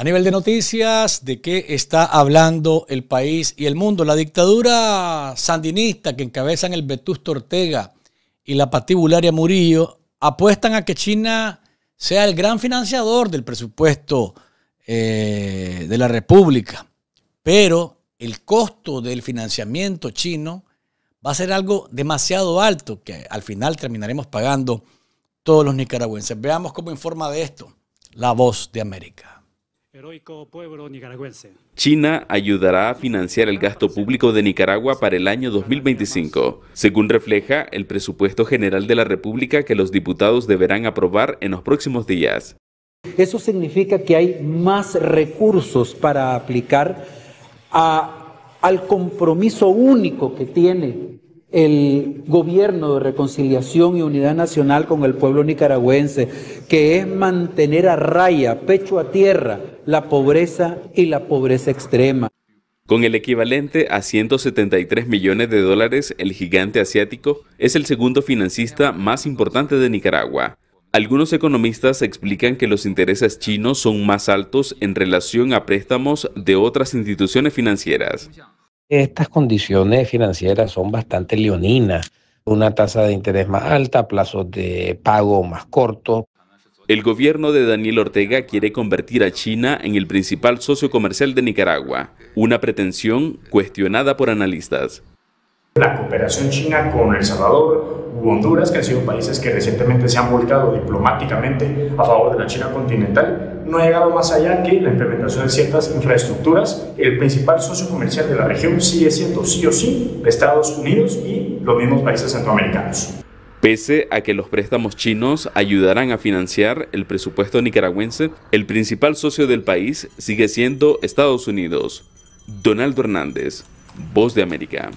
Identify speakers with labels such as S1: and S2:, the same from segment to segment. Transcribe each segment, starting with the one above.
S1: A nivel de noticias, ¿de qué está hablando el país y el mundo? La dictadura sandinista que encabezan el Vetusto Ortega y la patibularia Murillo apuestan a que China sea el gran financiador del presupuesto eh, de la República. Pero el costo del financiamiento chino va a ser algo demasiado alto que al final terminaremos pagando todos los nicaragüenses. Veamos cómo informa de esto la voz de América. Heroico pueblo
S2: nicaragüense.
S3: China ayudará a financiar el gasto público de Nicaragua para el año 2025, según refleja el presupuesto general de la República que los diputados deberán aprobar en los próximos días.
S4: Eso significa que hay más recursos para aplicar al compromiso único que tiene el gobierno de reconciliación y unidad nacional con el pueblo nicaragüense, que es mantener a raya, pecho a tierra, la pobreza y la pobreza extrema.
S3: Con el equivalente a 173 millones de dólares, el gigante asiático es el segundo financista más importante de Nicaragua. Algunos economistas explican que los intereses chinos son más altos en relación a préstamos de otras instituciones financieras.
S1: Estas condiciones financieras son
S4: bastante leoninas, una tasa de interés más alta, plazos de pago más
S3: cortos. El gobierno de Daniel Ortega quiere convertir a China en el principal socio comercial de Nicaragua, una pretensión cuestionada por analistas. La
S2: cooperación china con El Salvador u Honduras, que han sido países que recientemente se han volcado diplomáticamente a favor de la China continental, no ha llegado más allá que la implementación de ciertas infraestructuras. El principal socio comercial de la región sigue siendo sí o sí Estados Unidos y los mismos países centroamericanos.
S3: Pese a que los préstamos chinos ayudarán a financiar el presupuesto nicaragüense, el principal socio del país sigue siendo Estados Unidos. Donaldo Hernández, Voz de América.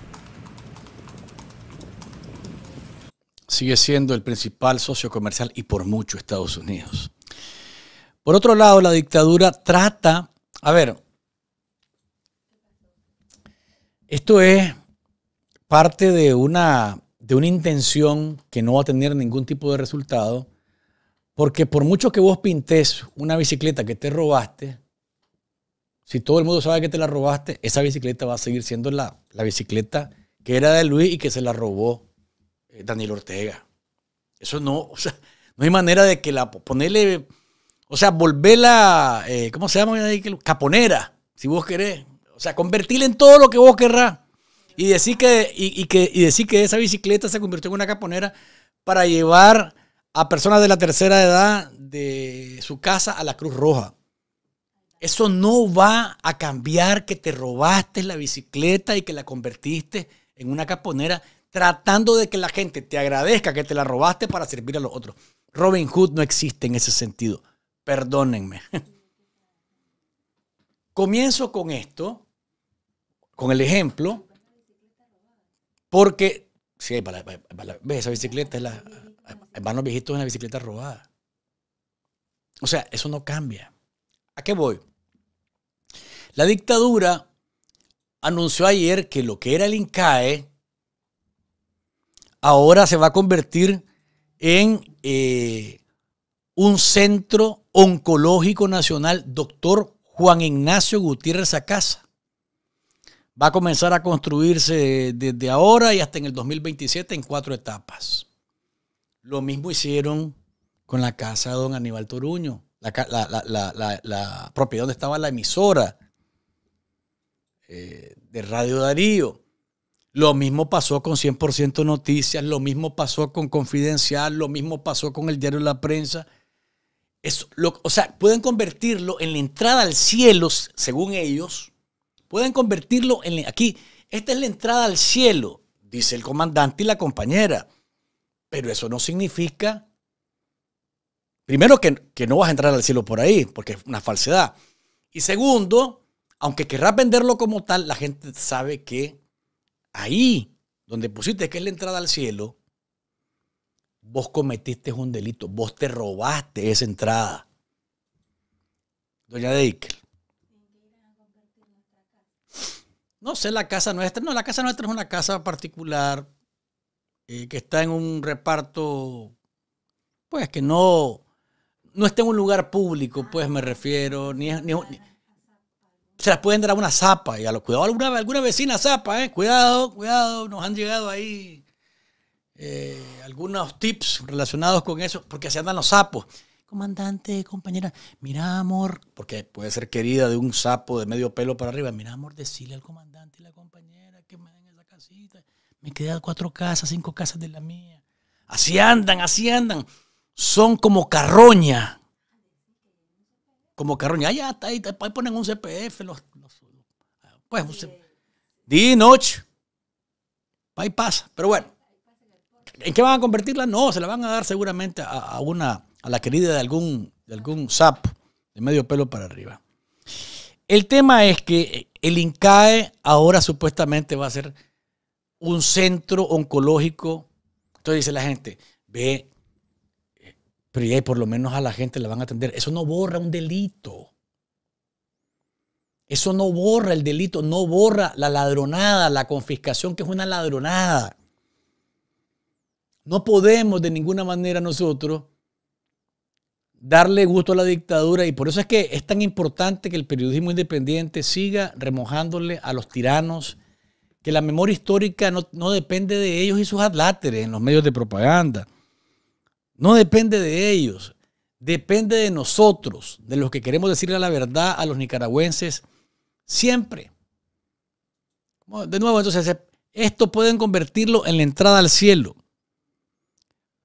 S1: sigue siendo el principal socio comercial y por mucho Estados Unidos. Por otro lado, la dictadura trata, a ver, esto es parte de una, de una intención que no va a tener ningún tipo de resultado, porque por mucho que vos pintes una bicicleta que te robaste, si todo el mundo sabe que te la robaste, esa bicicleta va a seguir siendo la, la bicicleta que era de Luis y que se la robó eh, Daniel Ortega. Eso no, o sea, no hay manera de que la ponerle, o sea, volverla, eh, ¿cómo se llama? Caponera, si vos querés. O sea, convertirla en todo lo que vos querrás. Y decir que, que, y decir que esa bicicleta se convirtió en una caponera para llevar a personas de la tercera edad de su casa a la Cruz Roja. Eso no va a cambiar que te robaste la bicicleta y que la convertiste en una caponera tratando de que la gente te agradezca que te la robaste para servir a los otros. Robin Hood no existe en ese sentido. Perdónenme. Comienzo con esto, con el ejemplo, porque, sí, ¿ves? Esa bicicleta es la... Hermanos viejitos en la bicicleta robada. O sea, eso no cambia. ¿A qué voy? La dictadura anunció ayer que lo que era el INCAE, ahora se va a convertir en eh, un centro oncológico nacional, doctor Juan Ignacio Gutiérrez Acasa. Va a comenzar a construirse desde ahora y hasta en el 2027 en cuatro etapas. Lo mismo hicieron con la casa de don Aníbal Toruño, la, propiedad donde estaba la emisora eh, de Radio Darío. Lo mismo pasó con 100% Noticias, lo mismo pasó con Confidencial, lo mismo pasó con el diario La Prensa. Eso, lo, o sea, pueden convertirlo en la entrada al cielo, según ellos. Pueden convertirlo en... Aquí, esta es la entrada al cielo, dice el comandante y la compañera. Pero eso no significa, primero, que, que no vas a entrar al cielo por ahí, porque es una falsedad. Y segundo, aunque querrás venderlo como tal, la gente sabe que ahí donde pusiste que es la entrada al cielo, vos cometiste un delito, vos te robaste esa entrada. Doña Deikel. No sé, la casa nuestra, no, la casa nuestra es una casa particular eh, que está en un reparto, pues que no, no está en un lugar público, pues me refiero, ni, ni se las pueden dar a una zapa y a los cuidados. Alguna, alguna vecina zapa, ¿eh? Cuidado, cuidado, nos han llegado ahí eh, algunos tips relacionados con eso, porque así andan los sapos. Comandante, compañera, mira, amor, porque puede ser querida de un sapo de medio pelo para arriba. Mira, amor, decirle al comandante y la compañera que me den esa casita. Me quedan cuatro casas, cinco casas de la mía. Así andan, así andan. Son como carroña, como carroña. Ya, está ahí, ahí ponen un CPF. Los, pues, Día y noche. Ahí pasa. Pero bueno, ¿en qué van a convertirla? No, se la van a dar seguramente a, una, a la querida de algún, de algún sapo de medio pelo para arriba. El tema es que el INCAE ahora supuestamente va a ser un centro oncológico. Entonces dice la gente, ve, pero ya por lo menos a la gente la van a atender. Eso no borra un delito. Eso no borra el delito, no borra la ladronada, la confiscación, que es una ladronada. No podemos de ninguna manera nosotros darle gusto a la dictadura y por eso es que es tan importante que el periodismo independiente siga remojándole a los tiranos, que la memoria histórica no, no depende de ellos y sus adláteres en los medios de propaganda. No depende de ellos, depende de nosotros, de los que queremos decirle la verdad a los nicaragüenses siempre. De nuevo, entonces, eh, esto pueden convertirlo en la entrada al cielo.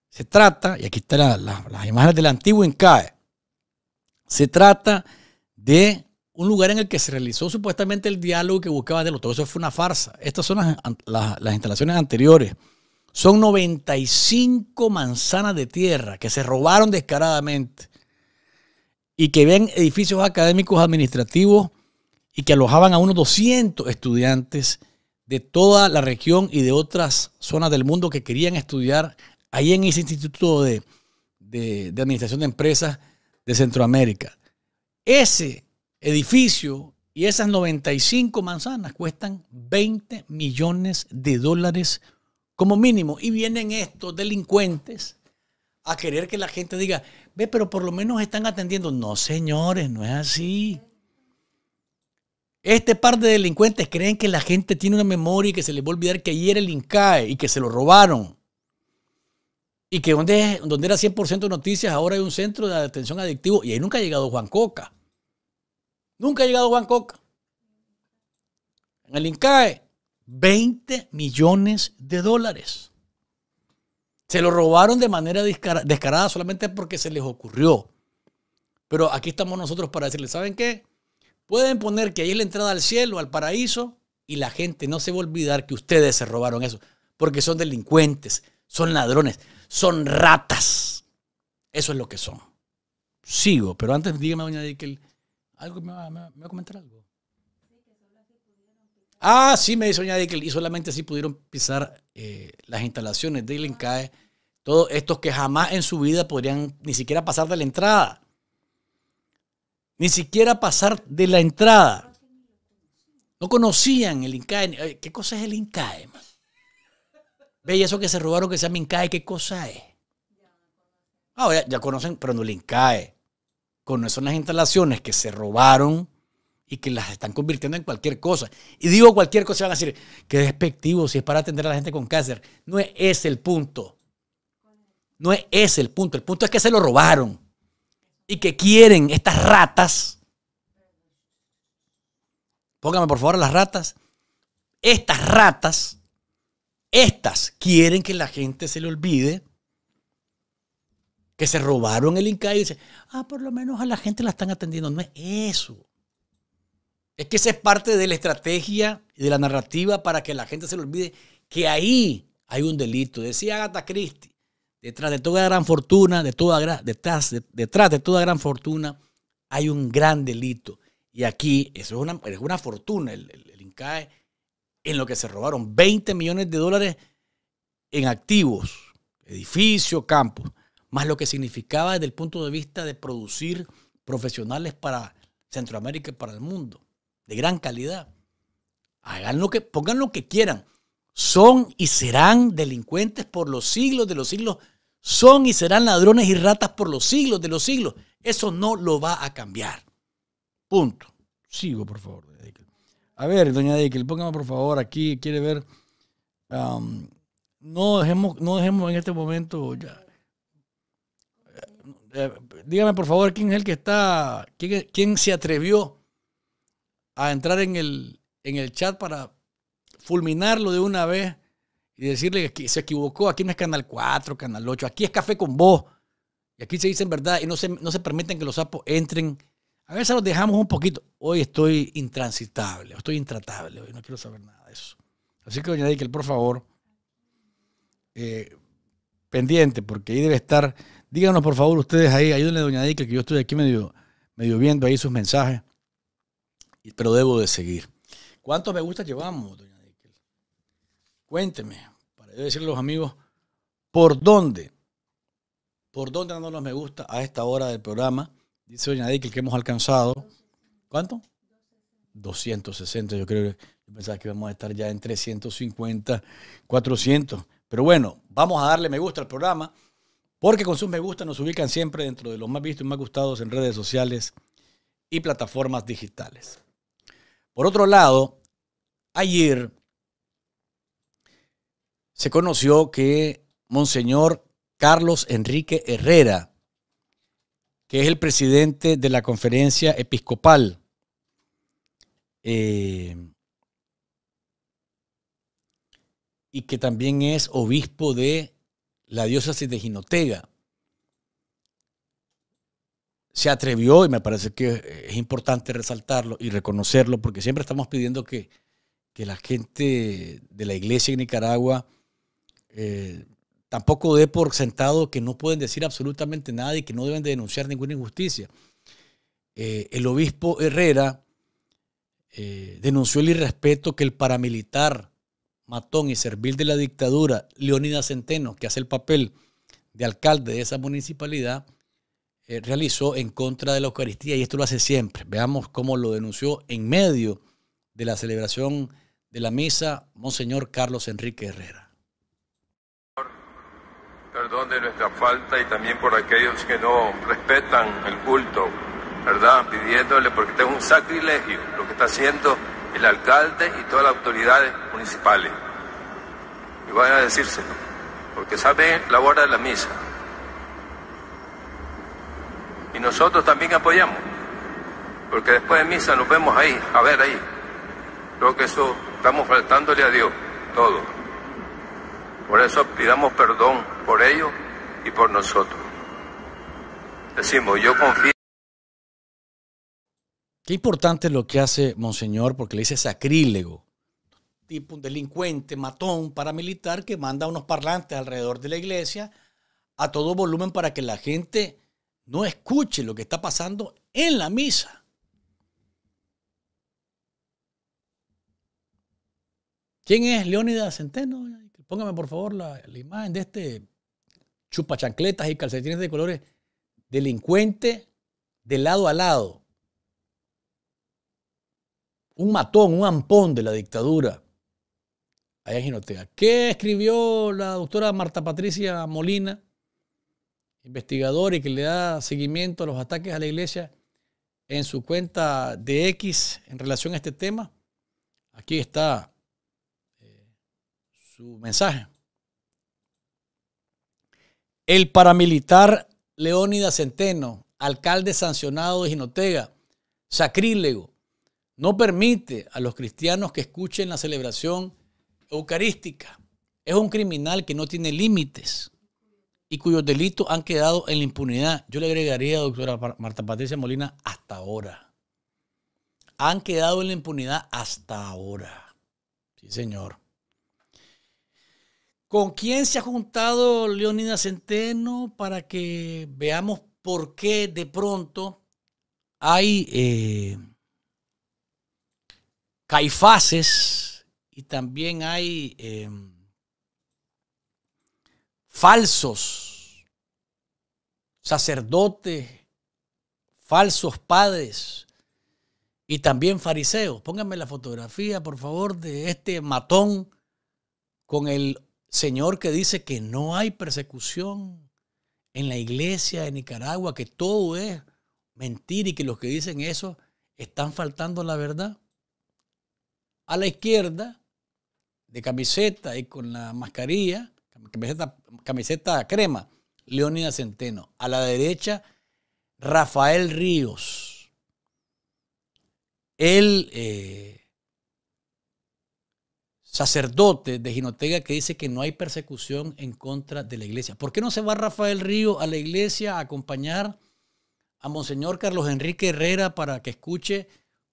S1: Se trata, y aquí están las imágenes del antiguo Incae, se trata de un lugar en el que se realizó supuestamente el diálogo que buscaba de los Todo eso fue una farsa. Estas son las instalaciones anteriores. Son 95 manzanas de tierra que se robaron descaradamente y que ven edificios académicos administrativos y que alojaban a unos 200 estudiantes de toda la región y de otras zonas del mundo que querían estudiar ahí en ese instituto de, administración de empresas de Centroamérica. Ese edificio y esas 95 manzanas cuestan 20 millones de dólares como mínimo. Y vienen estos delincuentes a querer que la gente diga, ve, pero por lo menos están atendiendo. No, señores, no es así. Este par de delincuentes creen que la gente tiene una memoria y que se les va a olvidar que ayer el INCAE y que se lo robaron. Y que donde, donde era 100% noticias, ahora hay un centro de atención adictivo. Y ahí nunca ha llegado Juan Coca. Nunca ha llegado Juan Coca. En el INCAE 20 millones de dólares. Se lo robaron de manera descarada solamente porque se les ocurrió. Pero aquí estamos nosotros para decirles, ¿saben qué? Pueden poner que ahí es la entrada al cielo, al paraíso, y la gente no se va a olvidar que ustedes se robaron eso, porque son delincuentes, son ladrones, son ratas. Eso es lo que son. Sigo, pero antes dígame, doña que algo me va a comentar algo. Ah, sí, me dice que que y solamente así pudieron pisar eh, las instalaciones del INCAE, todos estos que jamás en su vida podrían ni siquiera pasar de la entrada. Ni siquiera pasar de la entrada. No conocían el INCAE. Eh, ¿Qué cosa es el INCAE? Ve, eso que se robaron que se llama INCAE, ¿qué cosa es? Ahora ya, conocen, pero no el INCAE. Con las instalaciones que se robaron y que las están convirtiendo en cualquier cosa. Y digo cualquier cosa, van a decir, qué despectivo si es para atender a la gente con cáncer. No es ese el punto. No es ese el punto. El punto es que se lo robaron y que quieren estas ratas. Póngame por favor las ratas. Estas ratas, estas quieren que la gente se le olvide que se robaron el Inca y dicen, ah, por lo menos a la gente la están atendiendo. No es eso. Es que esa es parte de la estrategia y de la narrativa para que la gente se le olvide que ahí hay un delito. Decía Agatha Christie, detrás de toda gran fortuna, de toda, detrás, de, toda gran fortuna, hay un gran delito. Y aquí, eso es una, es una fortuna, el, el, el INCAE, en lo que se robaron 20 millones de dólares en activos, edificios, campos, más lo que significaba desde el punto de vista de producir profesionales para Centroamérica y para el mundo de gran calidad. Hagan lo que, pongan lo que quieran. Son y serán delincuentes por los siglos de los siglos. Son y serán ladrones y ratas por los siglos de los siglos. Eso no lo va a cambiar. Punto. Sigo, por favor. A ver, doña Dickel, póngame por favor aquí, quiere ver. Um, no, dejemos, no dejemos en este momento ya. Eh, eh, dígame por favor quién es el que está, quién, quién se atrevió a entrar en el, en el chat para fulminarlo de una vez y decirle que se equivocó, aquí no es Canal 4, Canal 8, aquí es Café con Vos. Y aquí se dicen verdad y no se, no se permiten que los sapos entren. A veces los dejamos un poquito. Hoy estoy intransitable, estoy intratable, hoy no quiero saber nada de eso. Así que, doña Dickel, por favor, eh, pendiente, porque ahí debe estar. Díganos, por favor, ustedes ahí, ayúdenle, doña Dickel, que yo estoy aquí medio, medio viendo ahí sus mensajes pero debo de seguir. ¿Cuántos me gusta llevamos, doña Díquel? Cuénteme, para yo decirle a los amigos, ¿por dónde? ¿Por dónde no los me gusta a esta hora del programa? Dice doña Díquel que hemos alcanzado. ¿Cuánto? 260, yo creo que yo pensaba que íbamos a estar ya en 350, 400. Pero bueno, vamos a darle me gusta al programa, porque con sus me gusta nos ubican siempre dentro de los más vistos y más gustados en redes sociales y plataformas digitales. Por otro lado, ayer se conoció que Monseñor Carlos Enrique Herrera, que es el presidente de la conferencia episcopal, eh, y que también es obispo de la diócesis de Ginotega, se atrevió, y me parece que eh, es importante resaltarlo y reconocerlo, porque siempre estamos pidiendo que, la gente de la iglesia en Nicaragua eh, tampoco dé por sentado que no pueden decir absolutamente nada y que no deben denunciar ninguna injusticia. Eh, el obispo Herrera denunció el irrespeto que el paramilitar matón y servil de la dictadura, Leonidas Centeno, que hace el papel de alcalde de esa municipalidad, eh, realizó en contra de la Eucaristía, y esto lo hace siempre. Veamos cómo lo denunció en medio de la celebración de la misa Monseñor Carlos Enrique Herrera.
S5: Perdón de nuestra falta y también por aquellos que no respetan el culto, ¿verdad? Pidiéndole, porque este es un sacrilegio lo que está haciendo el alcalde y todas las autoridades municipales. Y van a decírselo, porque sabe la hora de la misa y nosotros también apoyamos, porque después de misa nos vemos ahí, a ver ahí. Creo que eso estamos faltándole a Dios, todo. Por eso pidamos perdón por ellos y por nosotros.
S3: Decimos, yo confío.
S1: Qué importante lo que hace Monseñor, porque le dice sacrílego. Tipo un delincuente, matón, paramilitar que manda unos parlantes alrededor de la iglesia a todo volumen para que la gente no escuche lo que está pasando en la misa. ¿Quién es Leónidas Centeno? Póngame por favor la, imagen de este chupachancletas y calcetines de colores delincuente de lado a lado. Un matón, un ampón de la dictadura. Allá en Ginotea. ¿Qué escribió la doctora Marta Patricia Molina? investigador y que le da seguimiento a los ataques a la iglesia en su cuenta de X en relación a este tema. Aquí está eh, su mensaje. El paramilitar Leónida Centeno, alcalde sancionado de Ginotega, sacrílego, no permite a los cristianos que escuchen la celebración eucarística. Es un criminal que no tiene límites y cuyos delitos han quedado en la impunidad. Yo le agregaría, doctora Marta Patricia Molina, hasta ahora. Han quedado en la impunidad hasta ahora. Sí, señor. ¿Con quién se ha juntado Leonida Centeno para que veamos por qué de pronto hay eh, Caifases y también hay... Eh, falsos sacerdotes, falsos padres y también fariseos. Pónganme la fotografía, por favor, de este matón con el Señor que dice que no hay persecución en la iglesia de Nicaragua, que todo es mentira y que los que dicen eso están faltando la verdad. A la izquierda, de camiseta y con la mascarilla, camiseta, camiseta crema, Leónida Centeno. A la derecha, Rafael Ríos. El eh, sacerdote de Ginotega que dice que no hay persecución en contra de la iglesia. ¿Por qué no se va Rafael Ríos a la iglesia a acompañar a Monseñor Carlos Enrique Herrera para que escuche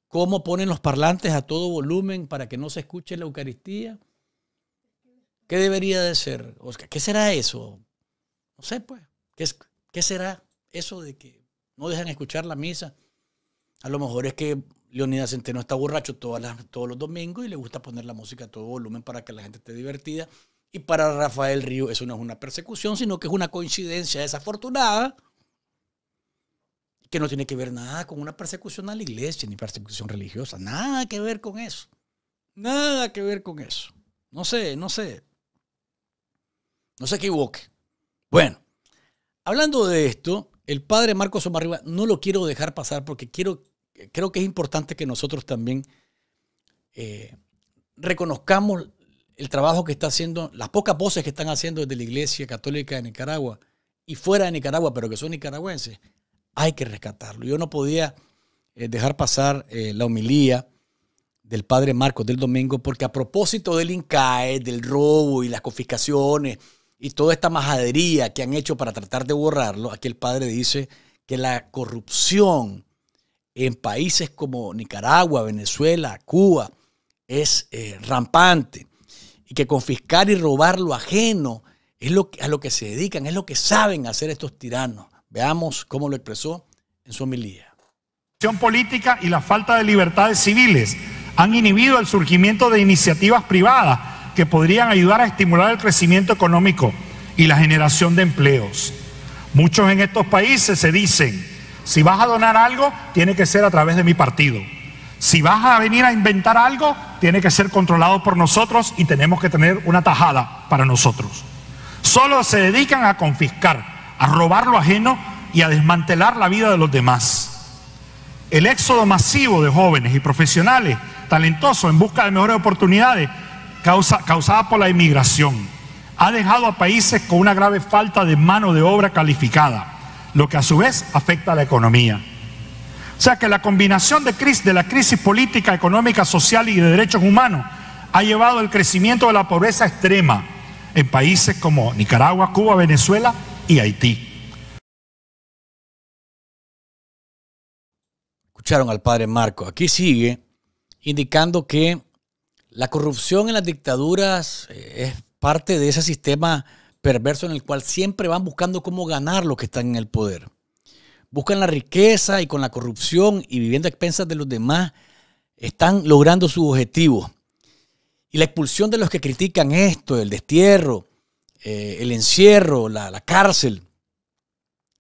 S1: cómo ponen los parlantes a todo volumen para que no se escuche la Eucaristía? ¿Qué debería de ser, Oscar? ¿Qué será eso? No sé, pues. ¿Qué, es, ¿Qué será eso de que no dejan escuchar la misa? A lo mejor es que Leonidas Centeno está borracho todos los domingos y le gusta poner la música a todo volumen para que la gente esté divertida. Y para Rafael Río eso no es una persecución, sino que es una coincidencia desafortunada que no tiene que ver nada con una persecución a la iglesia ni persecución religiosa. Nada que ver con eso. Nada que ver con eso. No sé, no sé. No se equivoque. Bueno, hablando de esto, el padre Marcos Omarriba no lo quiero dejar pasar porque quiero, creo que es importante que nosotros también eh, reconozcamos el trabajo que está haciendo, las pocas voces que están haciendo desde la Iglesia Católica de Nicaragua y fuera de Nicaragua, pero que son nicaragüenses, hay que rescatarlo. Yo no podía eh, dejar pasar eh, la homilía del padre Marcos del domingo, porque a propósito del INCAE, del robo y las confiscaciones y toda esta majadería que han hecho para tratar de borrarlo, aquí el padre dice que la corrupción en países como Nicaragua, Venezuela, Cuba, es eh, rampante y que confiscar y robar lo ajeno es lo a lo que se dedican, es lo que saben hacer estos tiranos. Veamos cómo
S2: lo expresó en su homilía. La política y la falta de libertades civiles han inhibido el surgimiento de iniciativas privadas que podrían ayudar a estimular el crecimiento económico y la generación de empleos. Muchos en estos países se dicen, si vas a donar algo, tiene que ser a través de mi partido. Si vas a venir a inventar algo, tiene que ser controlado por nosotros y tenemos que tener una tajada para nosotros. Solo se dedican a confiscar, a robar lo ajeno y a desmantelar la vida de los demás. El éxodo masivo de jóvenes y profesionales talentosos en busca de mejores oportunidades causada por la inmigración ha dejado a países con una grave falta de mano de obra calificada, lo que a su vez afecta a la economía. O sea que la combinación de, crisis, de la crisis política, económica, social y de derechos humanos ha llevado al crecimiento de la pobreza extrema en países como Nicaragua, Cuba, Venezuela y Haití.
S1: Escucharon al padre Marco. Aquí sigue indicando que la corrupción en las dictaduras eh, es parte de ese sistema perverso en el cual siempre van buscando cómo ganar los que están en el poder. Buscan la riqueza y con la corrupción y viviendo a expensas de los demás están logrando sus objetivos. Y la expulsión de los que critican esto, el destierro, eh, el encierro, la cárcel,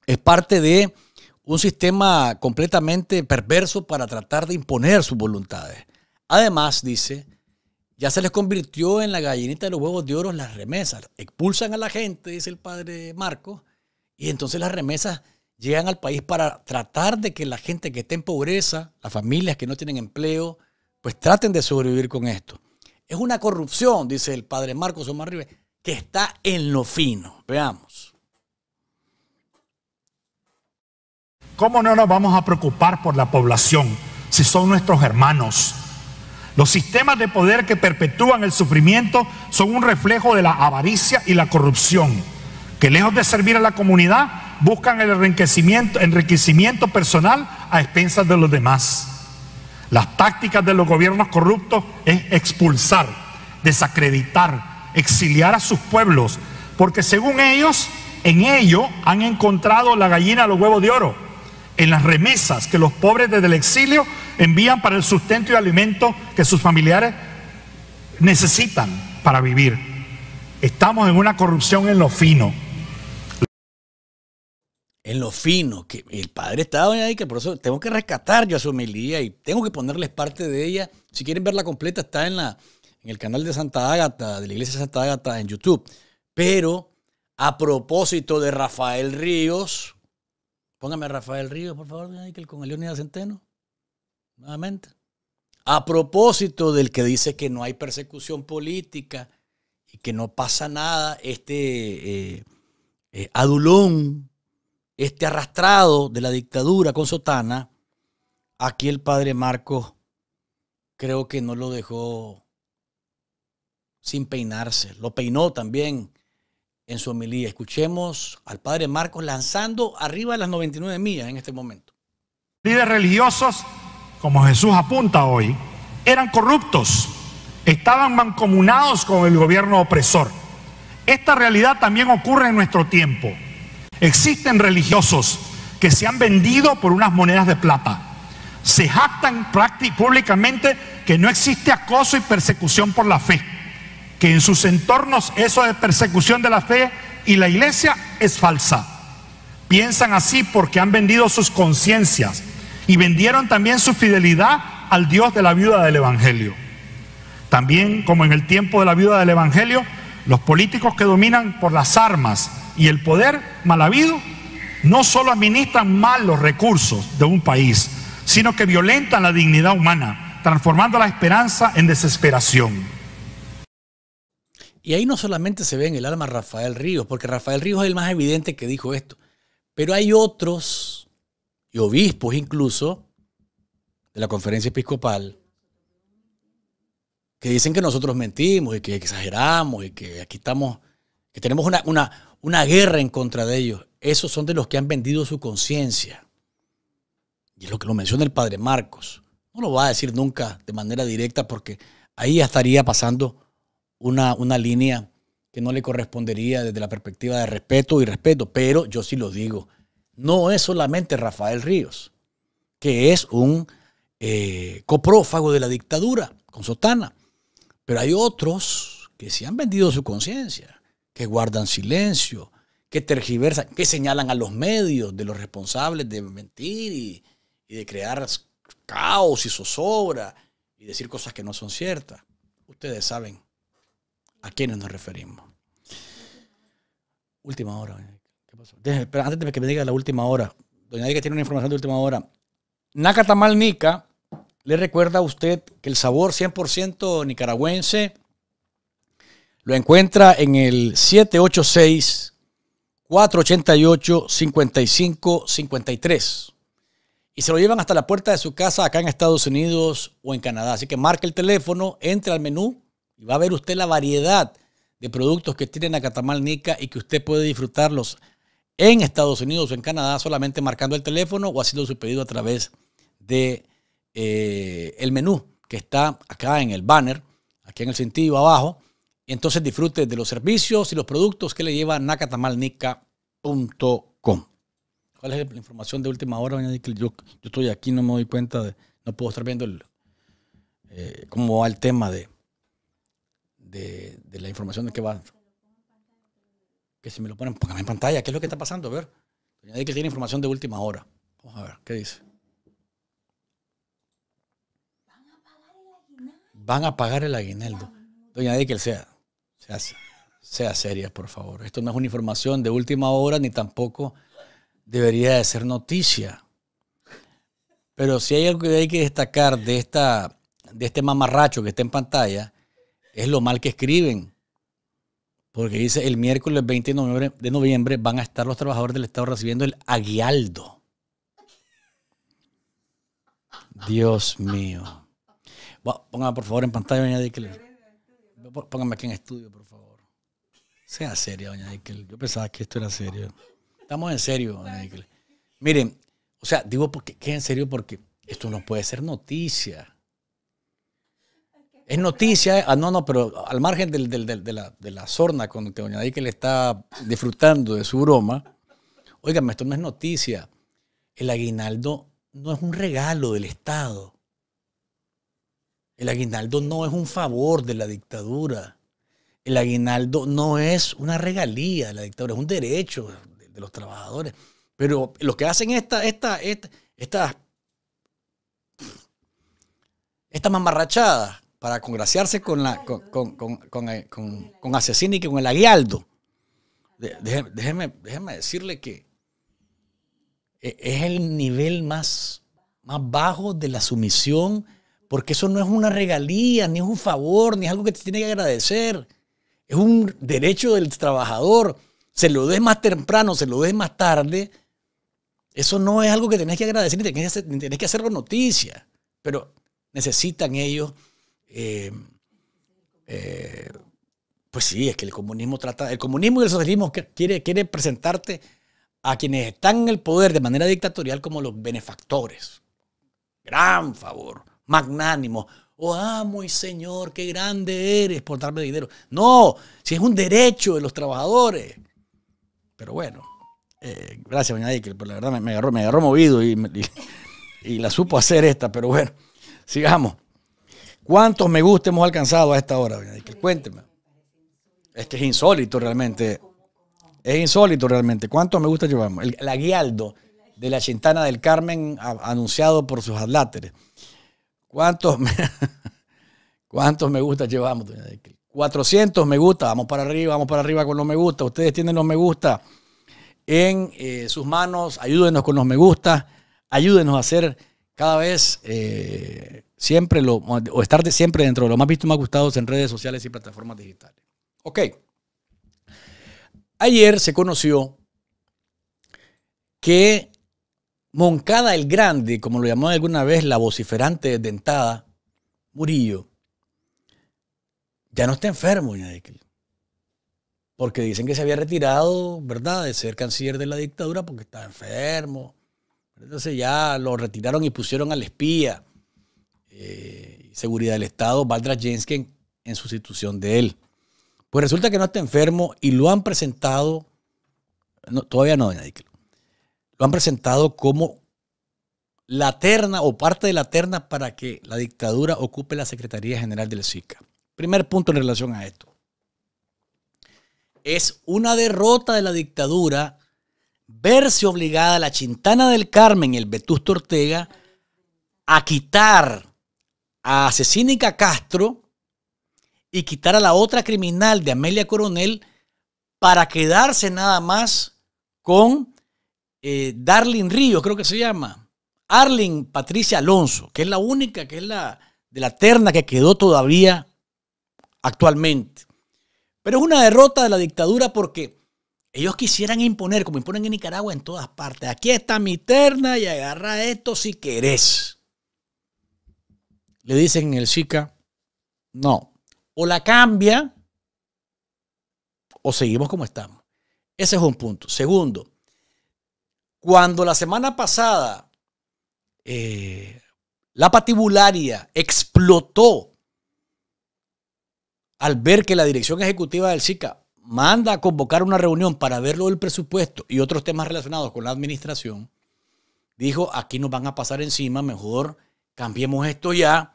S1: es parte de un sistema completamente perverso para tratar de imponer sus voluntades. Además, dice, ya se les convirtió en la gallinita de los huevos de oro las remesas. Expulsan a la gente, dice el padre Marco, y entonces las remesas llegan al país para tratar de que la gente que está en pobreza, las familias que no tienen empleo, pues traten de sobrevivir con esto. Es una corrupción, dice el padre Marcos Omar Rivera, que está en lo fino. Veamos.
S2: ¿Cómo no nos vamos a preocupar por la población si son nuestros hermanos? Los sistemas de poder que perpetúan el sufrimiento son un reflejo de la avaricia y la corrupción, que lejos de servir a la comunidad, buscan el enriquecimiento, personal a expensas de los demás. Las tácticas de los gobiernos corruptos es expulsar, desacreditar, exiliar a sus pueblos, porque según ellos, en ello han encontrado la gallina a los huevos de oro en las remesas que los pobres desde el exilio envían para el sustento y alimento que sus familiares necesitan para vivir. Estamos en una corrupción en lo fino.
S1: En lo fino, que el padre estaba ahí, que por eso tengo que rescatar yo a su homilía y tengo que ponerles parte de ella. Si quieren verla completa, está en, la, en el canal de Santa Ágata, de la iglesia de Santa Ágata en YouTube. Pero a propósito de Rafael Ríos, Póngame a Rafael Ríos, por favor, con el Leonidas Centeno. Nuevamente. A propósito del que dice que no hay persecución política y que no pasa nada, este eh, eh, adulón, este arrastrado de la dictadura con sotana, aquí el padre Marcos creo que no lo dejó sin peinarse. Lo peinó también en su homilía. Escuchemos al padre Marcos lanzando arriba las 99 millas en este momento.
S2: Líderes religiosos, como Jesús apunta hoy, eran corruptos, estaban mancomunados con el gobierno opresor. Esta realidad también ocurre en nuestro tiempo. Existen religiosos que se han vendido por unas monedas de plata. Se jactan públicamente que no existe acoso y persecución por la fe en sus entornos eso de persecución de la fe y la iglesia es falsa. Piensan así porque han vendido sus conciencias y vendieron también su fidelidad al Dios de la viuda del Evangelio. También, como en el tiempo de la viuda del Evangelio, los políticos que dominan por las armas y el poder mal habido no solo administran mal los recursos de un país, sino que violentan la dignidad humana, transformando la esperanza en desesperación.
S1: Y ahí no solamente se ve en el alma Rafael Ríos, porque Rafael Ríos es el más evidente que dijo esto, pero hay otros, y obispos incluso, de la conferencia episcopal, que dicen que nosotros mentimos y que exageramos y que aquí estamos, que tenemos una, una, una guerra en contra de ellos. Esos son de los que han vendido su conciencia. Y es lo que lo menciona el padre Marcos. No lo va a decir nunca de manera directa porque ahí estaría pasando una, línea que no le correspondería desde la perspectiva de respeto y respeto, pero yo sí lo digo, no es solamente Rafael Ríos, que es un eh, coprófago de la dictadura con sotana, pero hay otros que se han vendido su conciencia, que guardan silencio, que tergiversan, que señalan a los medios de los responsables de mentir y, y de crear caos y zozobra y decir cosas que no son ciertas. Ustedes saben a quiénes nos referimos. Última hora. antes de que me diga la última hora, doña Diga tiene una información de última hora. Nacatamal Nika le recuerda a usted que el sabor 100% nicaragüense lo encuentra en el 786 488 5553 y se lo llevan hasta la puerta de su casa acá en Estados Unidos o en Canadá. Así que marque el teléfono, entre al menú y va a ver usted la variedad de productos que tiene Nacatamal Nica y que usted puede disfrutarlos en Estados Unidos o en Canadá solamente marcando el teléfono o haciendo su pedido a través de eh, el menú que está acá en el banner, aquí en el sentido abajo. Entonces disfrute de los servicios y los productos que le lleva nacatamalnica.com. ¿Cuál es la información de última hora? Yo, yo estoy aquí, no me doy cuenta, de, no puedo estar viendo eh, cómo va el tema de, de, la información de que va. Que si me lo ponen, en pantalla, ¿qué es lo que está pasando? A ver. Doña que tiene información de última hora. Vamos a ver, ¿qué dice? Van a pagar el aguinaldo. Doña que sea, sea, sea seria, por favor. Esto no es una información de última hora ni tampoco debería de ser noticia. Pero si hay algo que hay que destacar de, esta, de este mamarracho que está en pantalla, es lo mal que escriben. Porque dice, el miércoles 20 de noviembre, de noviembre van a estar los trabajadores del Estado recibiendo el aguialdo. Dios mío. póngame por favor en pantalla, doña Dickel. Póngame aquí en estudio, por favor. Sea seria, doña Dickel. Yo pensaba que esto era serio. Estamos en serio, doña Miren, o sea, digo porque, qué en serio porque esto no puede ser noticia. Es noticia, ah, no, no, pero al margen de, la, sorna con que doña Dike le está disfrutando de su broma, oígame, esto no es noticia. El aguinaldo no es un regalo del Estado. El aguinaldo no es un favor de la dictadura. El aguinaldo no es una regalía de la dictadura, es un derecho de, los trabajadores. Pero lo que hacen estas esta, esta, esta, esta para congraciarse con, la, con, con, con, con, eh, Asesini y con el Aguialdo. déjeme, decirle que eh, es el nivel más, más bajo de la sumisión, porque eso no es una regalía, ni es un favor, ni es algo que te tiene que agradecer. Es un derecho del trabajador. Se lo des más temprano, se lo des más tarde. Eso no es algo que tenés que agradecer, ni ni tenés que hacerlo noticia. Pero necesitan ellos eh, eh, pues sí, es que el comunismo trata, el comunismo y el socialismo quiere, quiere presentarte a quienes están en el poder de manera dictatorial como los benefactores. Gran favor, magnánimo. Oh, amo y Señor, qué grande eres por darme dinero. No, si es un derecho de los trabajadores. Pero bueno, eh, gracias, doña que pero la verdad me, agarró, me agarró movido y la supo hacer esta, pero bueno, sigamos. ¿Cuántos me gusta hemos alcanzado a esta hora, Que Cuénteme. Es que es insólito realmente. Es insólito realmente. ¿Cuántos me gusta llevamos? El, aguialdo de la Chintana del Carmen anunciado por sus adláteres. ¿Cuántos me, ¿Cuántos me gusta llevamos, doña 400 me gusta. Vamos para arriba, vamos para arriba con los me gusta. Ustedes tienen los me gusta en eh, sus manos. Ayúdenos con los me gusta. Ayúdenos a hacer cada vez eh, siempre lo, o estar de, siempre dentro de lo más visto y más gustados en redes sociales y plataformas digitales. Ok. Ayer se conoció que Moncada el Grande, como lo llamó alguna vez la vociferante dentada, Murillo, ya no está enfermo, Porque dicen que se había retirado, ¿verdad?, de ser canciller de la dictadura porque estaba enfermo. Entonces ya lo retiraron y pusieron al espía. Eh, seguridad del Estado, Valdra Jensken, en sustitución de él. Pues resulta que no está enfermo y lo han presentado, todavía no, lo han presentado como la terna o parte de la terna para que la dictadura ocupe la Secretaría General del SICA. Primer punto en relación a esto. Es una derrota de la dictadura verse obligada a la Chintana del Carmen el Vetusto Ortega a quitar a Cecínica Castro y quitar a la otra criminal de Amelia Coronel para quedarse nada más con eh, Darling Ríos, creo que se llama. Arling Patricia Alonso, que es la única, que es la de la terna que quedó todavía actualmente. Pero es una derrota de la dictadura porque ellos quisieran imponer, como imponen en Nicaragua en todas partes, aquí está mi terna y agarra esto si querés le dicen en el SICA, no, o la cambia o seguimos como estamos. Ese es un punto. Segundo, cuando la semana pasada eh, la patibularia explotó al ver que la dirección ejecutiva del SICA manda a convocar una reunión para ver lo del presupuesto y otros temas relacionados con la administración, dijo, aquí nos van a pasar encima, mejor cambiemos esto ya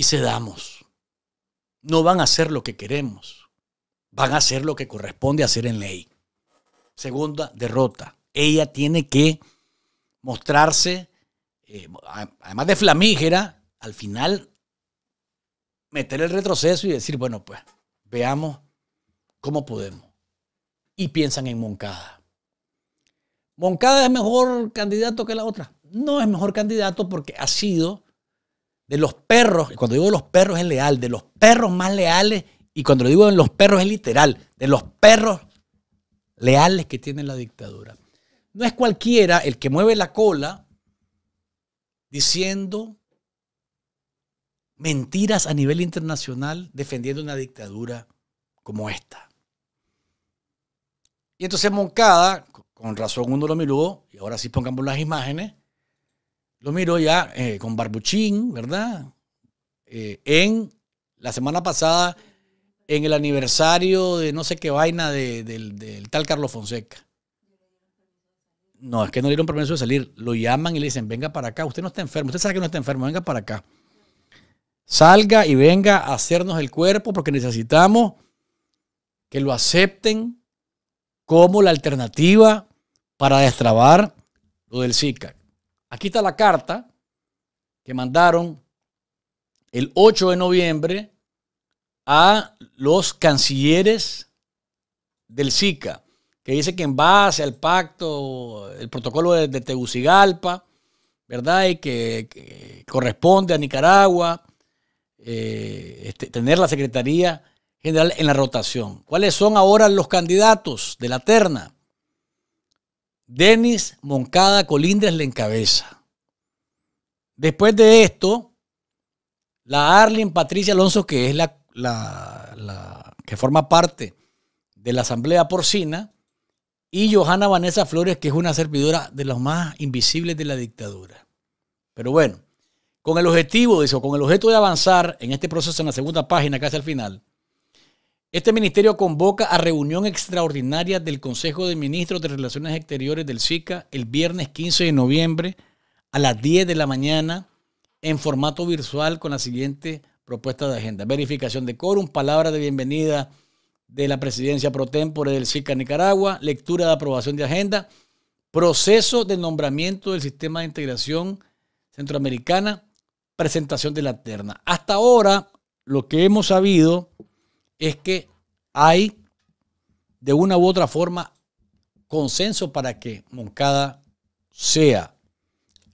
S1: y cedamos. No van a hacer lo que queremos, van a hacer lo que corresponde hacer en ley. Segunda derrota. Ella tiene que mostrarse, eh, además de flamígera, al final meter el retroceso y decir, bueno, pues veamos cómo podemos. Y piensan en Moncada. ¿Moncada es mejor candidato que la otra? No es mejor candidato porque ha sido de los perros, y cuando digo de los perros es leal, de los perros más leales, y cuando digo de los perros es literal, de los perros leales que tiene la dictadura. No es cualquiera el que mueve la cola diciendo mentiras a nivel internacional defendiendo una dictadura como esta. Y entonces Moncada, con razón uno lo miró, y ahora sí pongamos las imágenes, lo miro ya eh, con Barbuchín, ¿verdad? Eh, en la semana pasada, en el aniversario de no sé qué vaina del, tal Carlos Fonseca. No, es que no le dieron permiso de salir. Lo llaman y le dicen, venga para acá. Usted no está enfermo. Usted sabe que no está enfermo. Venga para acá. Salga y venga a hacernos el cuerpo porque necesitamos que lo acepten como la alternativa para destrabar lo del Zika. Aquí está la carta que mandaron el 8 de noviembre a los cancilleres del SICA, que dice que en base al pacto, el protocolo de, Tegucigalpa, ¿verdad? Y que, corresponde a Nicaragua eh, este, tener la Secretaría General en la rotación. ¿Cuáles son ahora los candidatos de la terna? Denis Moncada Colindres le encabeza. Después de esto, la Arlene Patricia Alonso, que es la, que forma parte de la Asamblea Porcina, y Johanna Vanessa Flores, que es una servidora de los más invisibles de la dictadura. Pero bueno, con el objetivo, de eso, con el objeto de avanzar en este proceso en la segunda página, casi al final, este ministerio convoca a reunión extraordinaria del Consejo de Ministros de Relaciones Exteriores del SICA el viernes 15 de noviembre a las 10 de la mañana en formato virtual con la siguiente propuesta de agenda. Verificación de quórum, palabra de bienvenida de la presidencia pro tempore del SICA Nicaragua, lectura de aprobación de agenda, proceso de nombramiento del sistema de integración centroamericana, presentación de la terna. Hasta ahora, lo que hemos sabido es que hay de una u otra forma consenso para que Moncada sea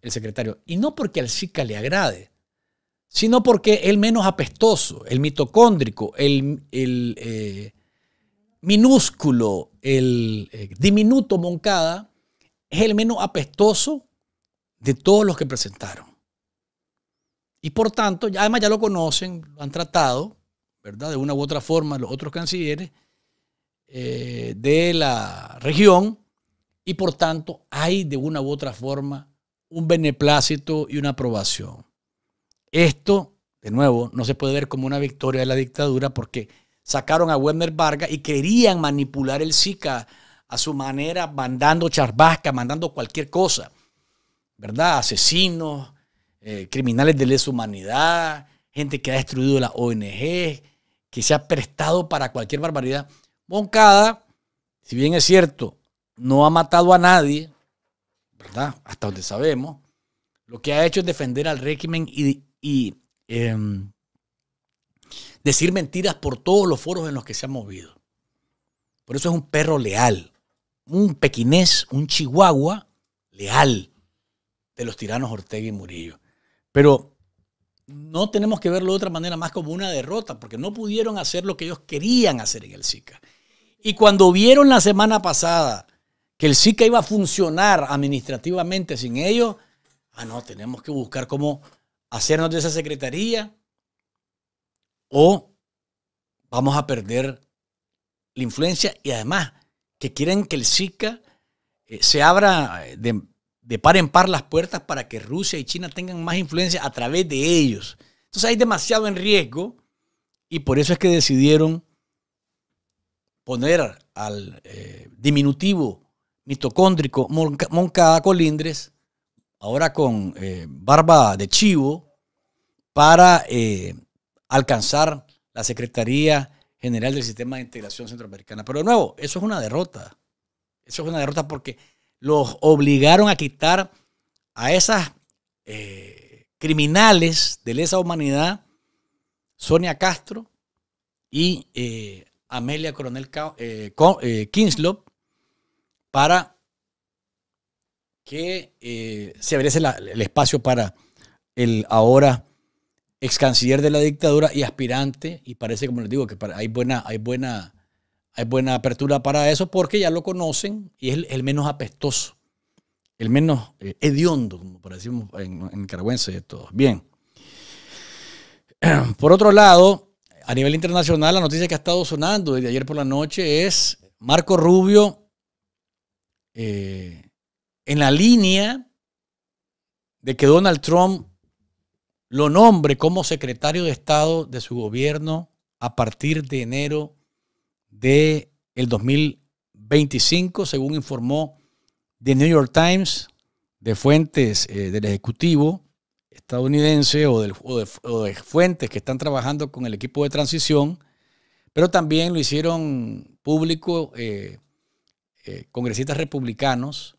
S1: el secretario. Y no porque al SICA le agrade, sino porque el menos apestoso, el mitocóndrico, el, eh, minúsculo, el eh, diminuto Moncada, es el menos apestoso de todos los que presentaron. Y por tanto, además ya lo conocen, lo han tratado, de una u otra forma, los otros cancilleres eh, de la región y por tanto hay de una u otra forma un beneplácito y una aprobación. Esto, de nuevo, no se puede ver como una victoria de la dictadura porque sacaron a Werner Vargas y querían manipular el SICA a su manera, mandando charvasca, mandando cualquier cosa, ¿verdad? Asesinos, eh, criminales de lesa humanidad, gente que ha destruido la ONG, que se ha prestado para cualquier barbaridad. boncada. si bien es cierto, no ha matado a nadie, ¿verdad? Hasta donde sabemos, lo que ha hecho es defender al régimen y, em, decir mentiras por todos los foros en los que se ha movido. Por eso es un perro leal, un pequinés, un chihuahua leal de los tiranos Ortega y Murillo. Pero no tenemos que verlo de otra manera más como una derrota, porque no pudieron hacer lo que ellos querían hacer en el SICA. Y cuando vieron la semana pasada que el SICA iba a funcionar administrativamente sin ellos, ah, no, tenemos que buscar cómo hacernos de esa secretaría o vamos a perder la influencia y además que quieren que el SICA eh, se abra eh, de de par en par las puertas para que Rusia y China tengan más influencia a través de ellos. Entonces hay demasiado en riesgo y por eso es que decidieron poner al eh, diminutivo mitocóndrico Moncada Colindres, ahora con eh, barba de chivo, para eh, alcanzar la Secretaría General del Sistema de Integración Centroamericana. Pero de nuevo, eso es una derrota. Eso es una derrota porque los obligaron a quitar a esas eh, criminales de lesa humanidad, Sonia Castro y eh, Amelia Coronel eh, eh para que se abriese el espacio para el ahora ex canciller de la dictadura y aspirante, y parece, como les digo, que hay buena, hay buena hay buena apertura para eso porque ya lo conocen y es el, menos apestoso, el menos eh, hediondo, como decimos en, en nicaragüense de todos. Bien. Por otro lado, a nivel internacional, la noticia que ha estado sonando desde ayer por la noche es Marco Rubio eh, en la línea de que Donald Trump lo nombre como secretario de Estado de su gobierno a partir de enero de el 2025, según informó The New York Times, de fuentes eh, del Ejecutivo estadounidense o, de, fuentes que están trabajando con el equipo de transición, pero también lo hicieron público eh, eh, congresistas republicanos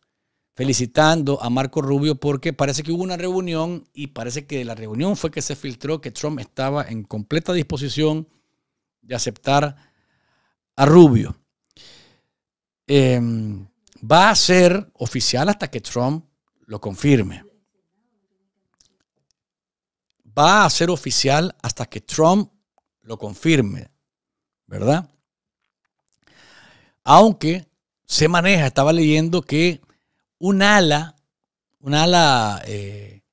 S1: felicitando a Marco Rubio porque parece que hubo una reunión y parece que de la reunión fue que se filtró que Trump estaba en completa disposición de aceptar a Rubio. Em, va a ser oficial hasta que Trump lo confirme. Va a ser oficial hasta que Trump lo confirme, ¿verdad? Aunque se maneja, estaba leyendo que un ala, un ala eh,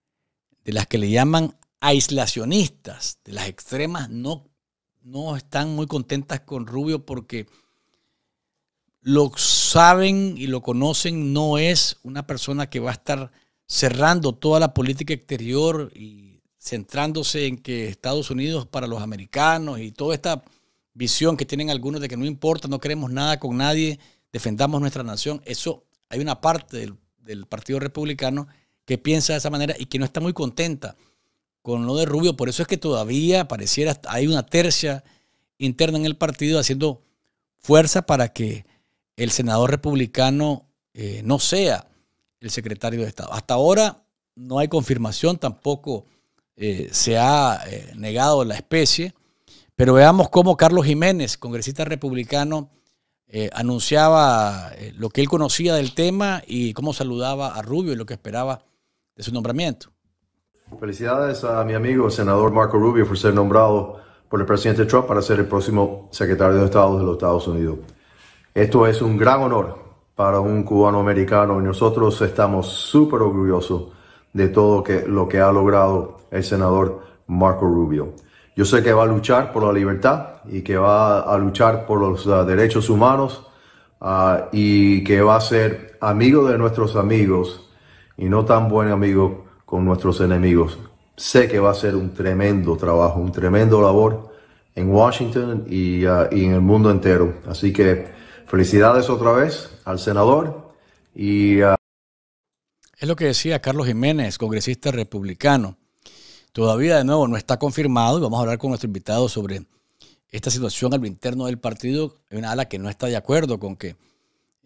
S1: de las que le llaman aislacionistas, de las extremas no no están muy contentas con Rubio porque lo saben y lo conocen, no es una persona que va a estar cerrando toda la política exterior y centrándose en que Estados Unidos para los americanos y toda esta visión que tienen algunos de que no importa, no queremos nada con nadie, defendamos nuestra nación. Eso hay una parte del, del Partido Republicano que piensa de esa manera y que no está muy contenta con lo de Rubio. Por eso es que todavía pareciera hay una tercia interna en el partido haciendo fuerza para que el senador republicano eh, no sea el secretario de Estado. Hasta ahora no hay confirmación, tampoco eh, se ha eh, negado la especie, pero veamos cómo Carlos Jiménez, congresista republicano, anunciaba lo que él conocía del tema y cómo saludaba a Rubio y lo que esperaba de su nombramiento.
S5: Felicidades a mi amigo, senador Marco Rubio, por ser nombrado por el presidente Trump para ser el próximo secretario de Estado de los Estados Unidos. Esto es un gran honor para un cubano americano y nosotros estamos súper orgullosos de todo lo que ha logrado el senador Marco Rubio. Yo sé que va a luchar por la libertad y que va a luchar por los ah, derechos humanos ah, y que va a ser amigo de nuestros amigos y no tan buen amigo con nuestros enemigos. Sé que va a ser un tremendo trabajo, un tremendo labor en Washington y, ah, en el mundo entero. Así que felicidades otra vez al senador y... Ah,
S1: es lo que decía Carlos Jiménez, congresista republicano. Todavía de nuevo no está confirmado y vamos a hablar con nuestro invitado sobre esta situación al interno del partido. una ala que no está de acuerdo con que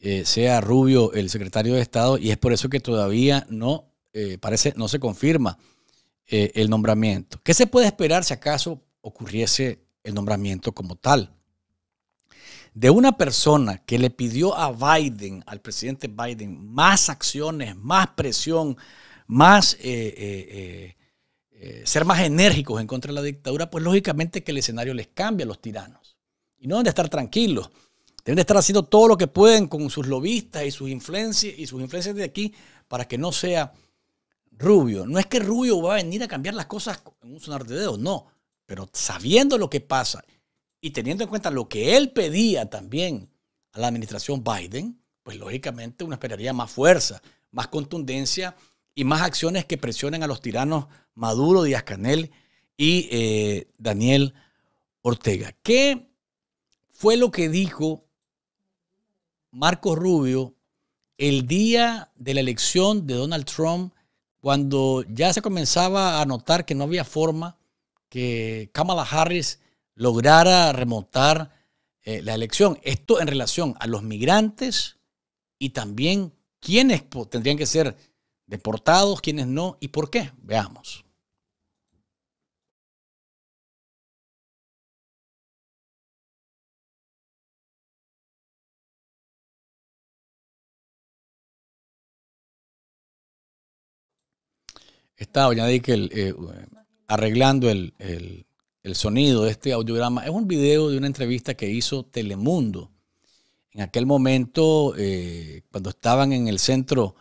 S1: eh, sea Rubio el secretario de Estado y es por eso que todavía no eh, parece, no se confirma eh, el nombramiento. ¿Qué se puede esperar si acaso ocurriese el nombramiento como tal? De una persona que le pidió a Biden, al presidente Biden, más acciones, más presión, más eh, ser más enérgicos en contra de la dictadura, pues lógicamente que el escenario les cambia a los tiranos. Y no deben de estar tranquilos. Deben de estar haciendo todo lo que pueden con sus lobistas y sus influencias y sus influencias de aquí para que no sea Rubio. No es que Rubio va a venir a cambiar las cosas en un sonar de dedos, no. Pero sabiendo lo que pasa y teniendo en cuenta lo que él pedía también a la administración Biden, pues lógicamente uno esperaría más fuerza, más contundencia y más acciones que presionen a los tiranos Maduro, Díaz Canel y eh, Daniel Ortega. ¿Qué fue lo que dijo Marcos Rubio el día de la elección de Donald Trump cuando ya se comenzaba a notar que no había forma que Kamala Harris lograra remontar eh, la elección. Esto en relación a los migrantes y también quiénes tendrían que ser
S2: deportados, quiénes no y por qué. Veamos. estaba ya que eh, arreglando el,
S1: sonido de este audiograma. Es un video de una entrevista que hizo Telemundo. En aquel momento, eh, cuando estaban en el centro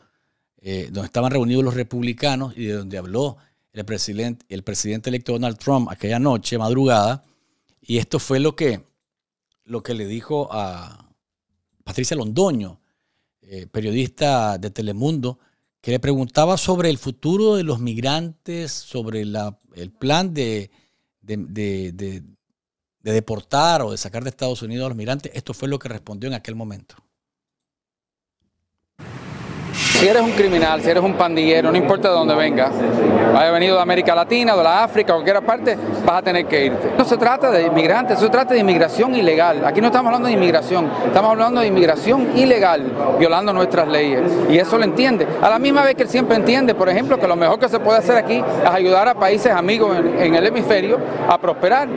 S1: eh, donde estaban reunidos los republicanos y de donde habló el presidente, el electo Donald Trump aquella noche, madrugada, y esto fue lo que, lo que le dijo a Patricia Londoño, periodista de Telemundo, que le preguntaba sobre el futuro de los migrantes, sobre el plan de, de, deportar o de sacar de Estados Unidos a los migrantes. Esto fue lo que respondió en aquel momento
S4: si eres un criminal, si eres un pandillero, no importa de dónde vengas, haya venido de América Latina, de la África, cualquier parte, vas a tener que irte. No se trata de inmigrantes, se trata de inmigración ilegal. Aquí no estamos hablando de inmigración, estamos hablando de inmigración ilegal, violando nuestras leyes. Y eso lo entiende. A la misma vez que él siempre entiende, por ejemplo, que lo mejor que se puede hacer aquí es ayudar a países amigos en, el hemisferio a prosperar.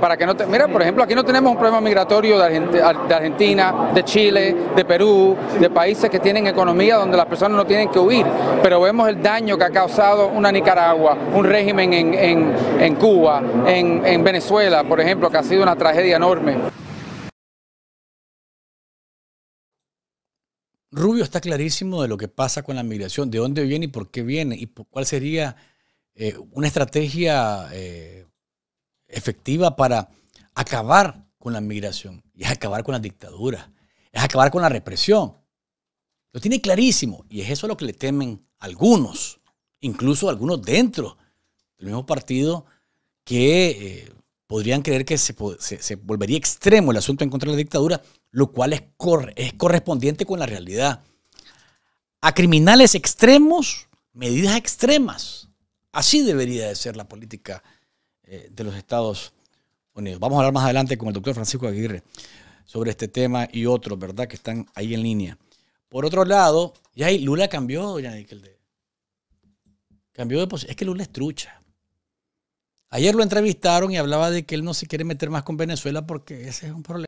S4: para que no te... mira, por ejemplo, aquí no tenemos un problema migratorio de Argentina, de Chile, de Perú, de países que tienen economía donde las personas no tienen que huir, pero vemos el daño que ha causado una Nicaragua, un régimen en, Cuba, en, Venezuela, por ejemplo, que ha sido una tragedia enorme.
S1: Rubio está clarísimo de lo que pasa con la migración, de dónde viene y por qué viene, y cuál sería eh, una estrategia eh, efectiva para acabar con la migración, y es acabar con la dictadura, es acabar con la represión. Lo tiene clarísimo. Y es eso lo que le temen algunos, incluso algunos dentro del mismo partido, que eh, podrían creer que se, volvería extremo el asunto en contra de la dictadura, lo cual es, es correspondiente con la realidad. A criminales extremos, medidas extremas. Así debería de ser la política eh, de los Estados Unidos. Vamos a hablar más adelante con el doctor Francisco Aguirre sobre este tema y otros, ¿verdad?, que están ahí en línea. Por otro lado, ya Lula cambió, doña de, cambió de posición. Es que Lula es trucha. Ayer lo
S2: entrevistaron y hablaba de que él no se quiere meter más con Venezuela porque ese es un problema.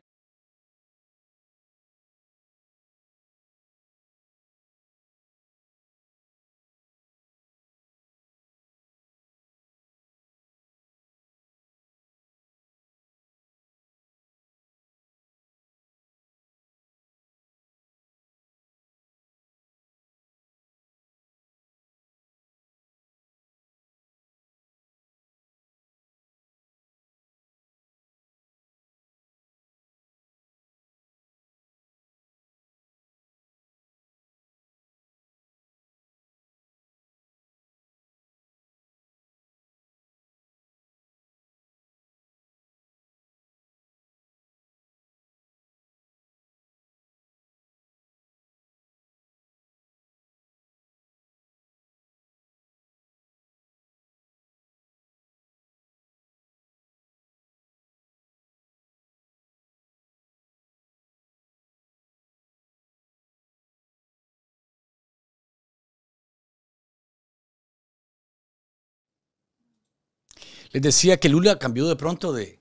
S2: Les decía que
S1: Lula cambió de pronto de,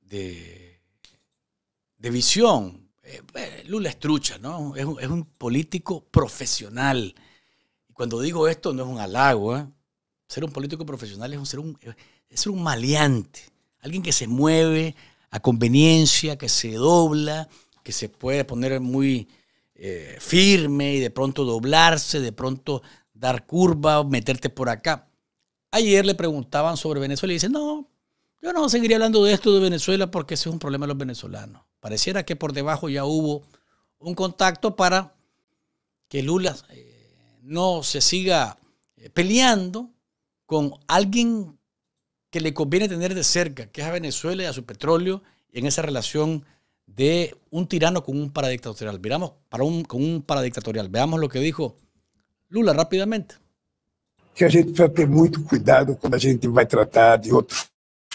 S1: de, visión. Eh, Lula es trucha, ¿no? Es un, político profesional. Y Cuando digo esto no es un halago. ¿eh? Ser un político profesional es ser un, es un maleante. Alguien que se mueve a conveniencia, que se dobla, que se puede poner muy eh, firme y de pronto doblarse, de pronto dar curva, meterte por acá. Ayer le preguntaban sobre Venezuela y dice, no, yo no seguiría hablando de esto de Venezuela porque ese es un problema de los venezolanos. Pareciera que por debajo ya hubo un contacto para que Lula eh, no se siga eh, peleando con alguien que le conviene tener de cerca, que es a Venezuela y a su petróleo, en esa relación de un tirano con un paradictatorial. Miramos para un, con un paradictatorial. Veamos lo que dijo Lula rápidamente
S5: que a gente precisa ter muito cuidado quando a gente a tratar de otros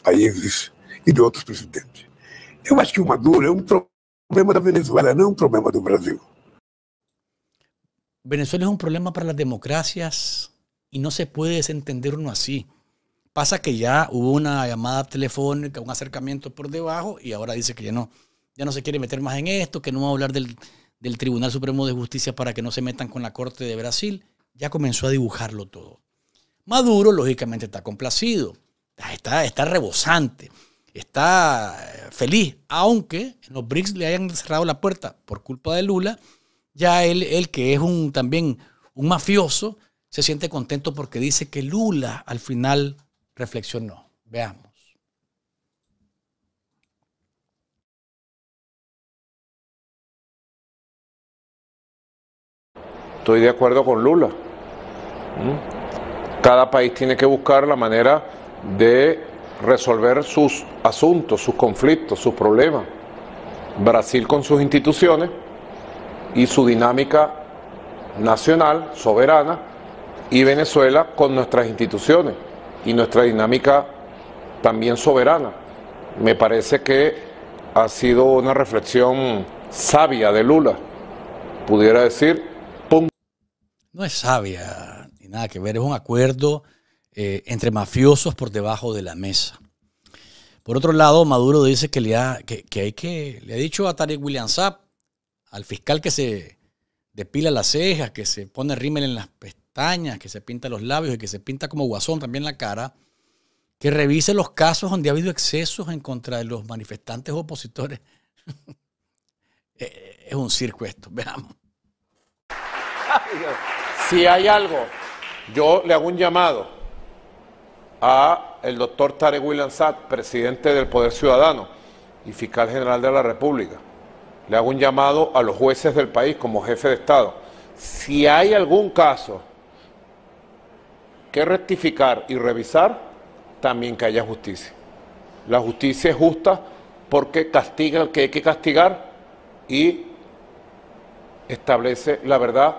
S5: países y e de otros presidentes. Eu acho que o Maduro é um problema da Venezuela, no
S1: es un um problema de Brasil. Venezuela es un problema para las democracias y no se puede desentender uno así. Pasa que ya hubo una llamada telefónica, un acercamiento por debajo y ahora dice que ya no, ya no se quiere meter más en esto, que no va a hablar del, del Tribunal Supremo de Justicia para que no se metan con la Corte de Brasil ya comenzó a dibujarlo todo. Maduro, lógicamente, está complacido, está, está rebosante, está eh, feliz, aunque los BRICS le hayan cerrado la puerta por culpa de Lula, ya él, él que es un, también un mafioso, se siente contento porque dice que Lula al final reflexionó.
S3: Veamos.
S2: Estoy de acuerdo con Lula
S5: cada país tiene que buscar la manera de resolver sus asuntos, sus conflictos, sus problemas. Brasil con sus instituciones y su dinámica nacional, soberana, y Venezuela con nuestras instituciones y nuestra dinámica también soberana. Me parece que ha sido una reflexión sabia de Lula, pudiera decir.
S1: No es sabia, Nada que ver, es un acuerdo eh, entre mafiosos por debajo de la mesa. Por otro lado, Maduro dice que le ha, que, hay que, le ha dicho a Tarek William Zapp al fiscal que se depila las cejas, que se pone rímel en las pestañas, que se pinta los labios y que se pinta como guasón también la cara, que revise los casos donde ha habido excesos en contra de los manifestantes opositores. Eh, es un circo esto, veamos.
S5: Si hay algo yo le hago un llamado a el doctor Tarek William presidente del Poder Ciudadano y fiscal general de la República. Le hago un llamado a los jueces del país como jefe de Estado. Si hay algún caso que rectificar y revisar, también que haya justicia. La justicia es justa porque castiga al que hay que castigar y establece la verdad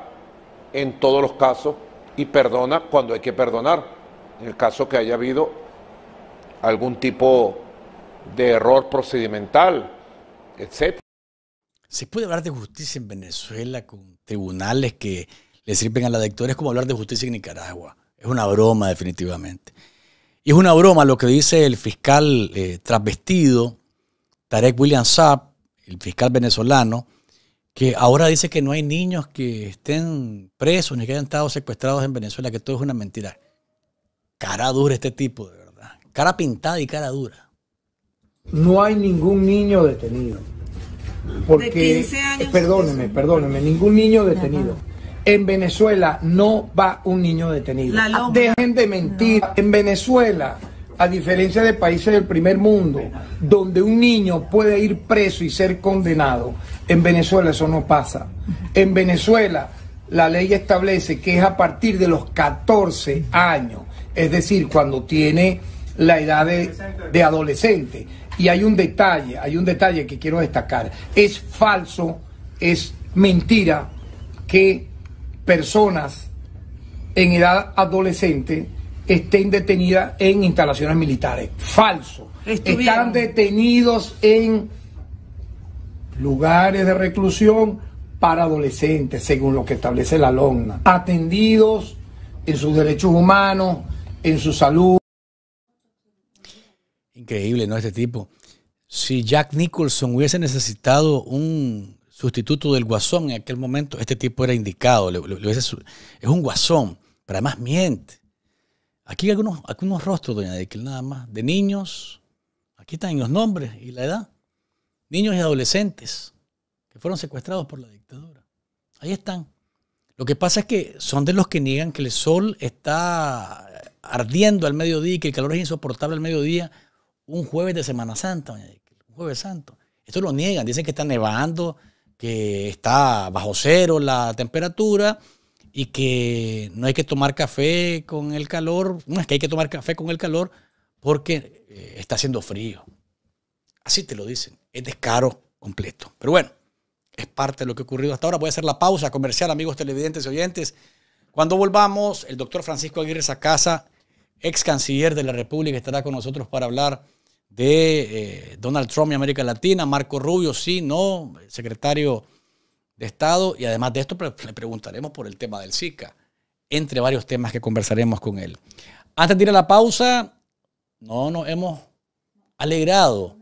S5: en todos los casos y perdona cuando hay que perdonar, en el caso que haya habido algún tipo de error procedimental, etc.
S1: ¿Se puede hablar de justicia en Venezuela con tribunales que le sirven a la dictadura? Es como hablar de justicia en Nicaragua. Es una broma, definitivamente. Y es una broma lo que dice el fiscal eh, transvestido, Tarek William Saab, el fiscal venezolano, que ahora dice que no hay niños que estén presos ni que hayan estado secuestrados en Venezuela, que todo es una mentira. Cara dura este tipo, de verdad. Cara pintada y cara dura. No hay ningún niño detenido. Porque, eh,
S4: perdóneme, perdóneme, ningún niño detenido. En Venezuela no va un niño detenido. Ah, dejen de mentir. En Venezuela a diferencia de países del primer mundo, donde un niño puede ir preso y ser condenado, en Venezuela eso no pasa. En Venezuela la ley establece que es a partir de los 14 años, es decir, cuando tiene la edad de, adolescente. Y hay un detalle, hay un detalle que quiero destacar. Es falso, es mentira que personas en edad adolescente estén detenidas en instalaciones militares. Falso. Están detenidos en lugares de reclusión para adolescentes, según lo que establece la LOMNA. Atendidos
S1: en sus derechos humanos, en su salud. Increíble, ¿no? Este tipo. Si Jack Nicholson hubiese necesitado un sustituto del guasón en aquel momento, este tipo era indicado. es un guasón, pero además miente. Aquí hay algunos, rostros, doña que nada más, de niños. Aquí están los nombres y la edad. Niños y adolescentes que fueron secuestrados por la dictadura. Ahí están. Lo que pasa es que son de los que niegan que el sol está ardiendo al mediodía que el calor es insoportable al mediodía un jueves de Semana Santa, doña un jueves santo. Esto lo niegan, dicen que está nevando, que está bajo cero la temperatura, y que no hay que tomar café con el calor, no es que hay que tomar café con el calor porque eh, está haciendo frío. Así te lo dicen, es descaro completo. Pero bueno, es parte de lo que ha ocurrido hasta ahora. Voy a hacer la pausa comercial, amigos televidentes y oyentes. Cuando volvamos, el doctor Francisco Aguirre Sacasa, ex canciller de la República, estará con nosotros para hablar de eh, Donald Trump y América Latina, Marco Rubio, sí, no, secretario de Estado y además de esto le preguntaremos por el tema del SICA, entre varios temas que conversaremos con él. Antes de ir a la pausa, no nos hemos alegrado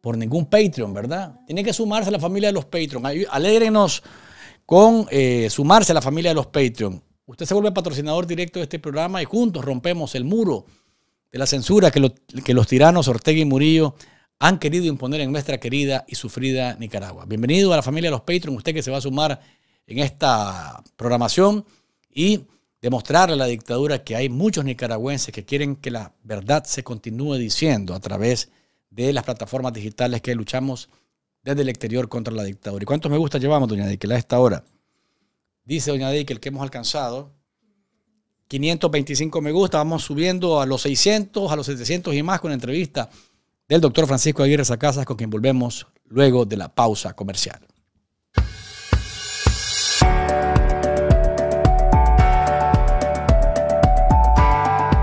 S1: por ningún Patreon, ¿verdad? tiene que sumarse a la familia de los Patreons. Alégrenos con eh, sumarse a la familia de los Patreons. Usted se vuelve patrocinador directo de este programa y juntos rompemos el muro de la censura que, que los tiranos Ortega y Murillo han querido imponer en nuestra querida y sufrida Nicaragua. Bienvenido a la familia de los Patreon, usted que se va a sumar en esta programación y demostrarle a la dictadura que hay muchos nicaragüenses que quieren que la verdad se continúe diciendo a través de las plataformas digitales que luchamos desde el exterior contra la dictadura. ¿Y cuántos me gusta llevamos, doña Dickel, a esta hora? Dice doña el que hemos alcanzado 525 me gusta, vamos subiendo a los 600, a los 700 y más con la entrevista del doctor Francisco Aguirre Sacasas, con quien volvemos luego de la pausa comercial.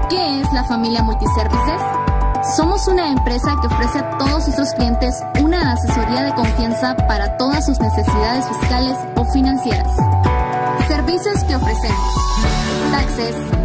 S4: ¿Qué es la familia Multiservices? Somos una empresa que ofrece a todos sus clientes una asesoría de confianza para todas sus necesidades fiscales o financieras. Servicios que ofrecemos. Taxes